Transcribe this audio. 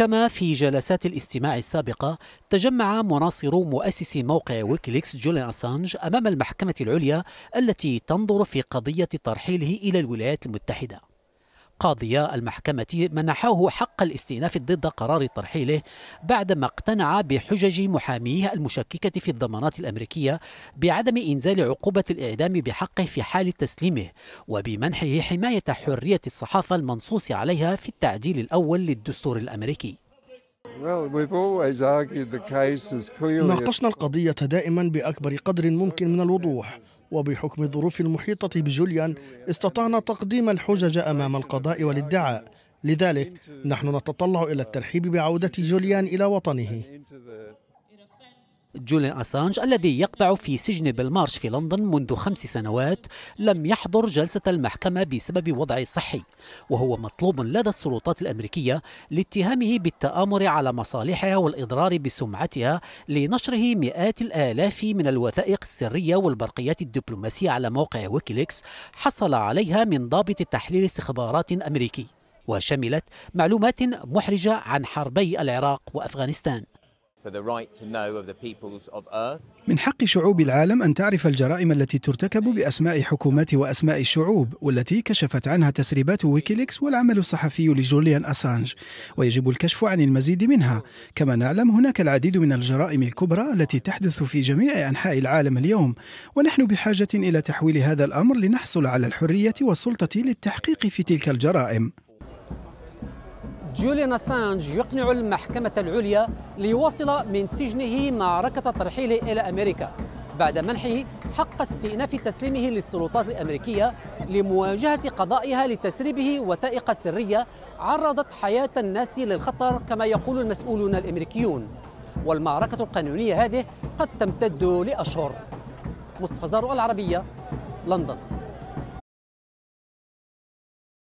كما في جلسات الاستماع السابقة تجمع مناصر مؤسس موقع ويكليكس جوليان أسانج أمام المحكمة العليا التي تنظر في قضية ترحيله إلى الولايات المتحدة قاضي المحكمة منحوه حق الاستئناف ضد قرار ترحيله بعدما اقتنع بحجج محاميه المشككة في الضمانات الأمريكية بعدم إنزال عقوبة الإعدام بحقه في حال تسليمه وبمنحه حماية حرية الصحافة المنصوص عليها في التعديل الأول للدستور الأمريكي ناقشنا القضية دائما بأكبر قدر ممكن من الوضوح وبحكم الظروف المحيطة بجوليان استطعنا تقديم الحجج أمام القضاء والادعاء لذلك نحن نتطلع إلى الترحيب بعودة جوليان إلى وطنه جوليان أسانج الذي يقبع في سجن بالمارش في لندن منذ خمس سنوات لم يحضر جلسة المحكمة بسبب وضعه الصحي وهو مطلوب لدى السلطات الأمريكية لاتهامه بالتآمر على مصالحها والإضرار بسمعتها لنشره مئات الآلاف من الوثائق السرية والبرقيات الدبلوماسية على موقع ويكيليكس حصل عليها من ضابط تحليل استخبارات أمريكي وشملت معلومات محرجة عن حربي العراق وأفغانستان من حق شعوب العالم أن تعرف الجرائم التي ترتكب بأسماء حكومات وأسماء الشعوب والتي كشفت عنها تسريبات ويكيليكس والعمل الصحفي لجوليان أسانج ويجب الكشف عن المزيد منها كما نعلم هناك العديد من الجرائم الكبرى التي تحدث في جميع أنحاء العالم اليوم ونحن بحاجة إلى تحويل هذا الأمر لنحصل على الحرية والسلطة للتحقيق في تلك الجرائم جوليان أسانج يقنع المحكمة العليا ليواصل من سجنه معركة ترحيله إلى أمريكا بعد منحه حق استئناف تسليمه للسلطات الأمريكية لمواجهة قضائها لتسريبه وثائق سرية عرضت حياة الناس للخطر كما يقول المسؤولون الأمريكيون والمعركة القانونية هذه قد تمتد لأشهر مصطفى زارو العربية لندن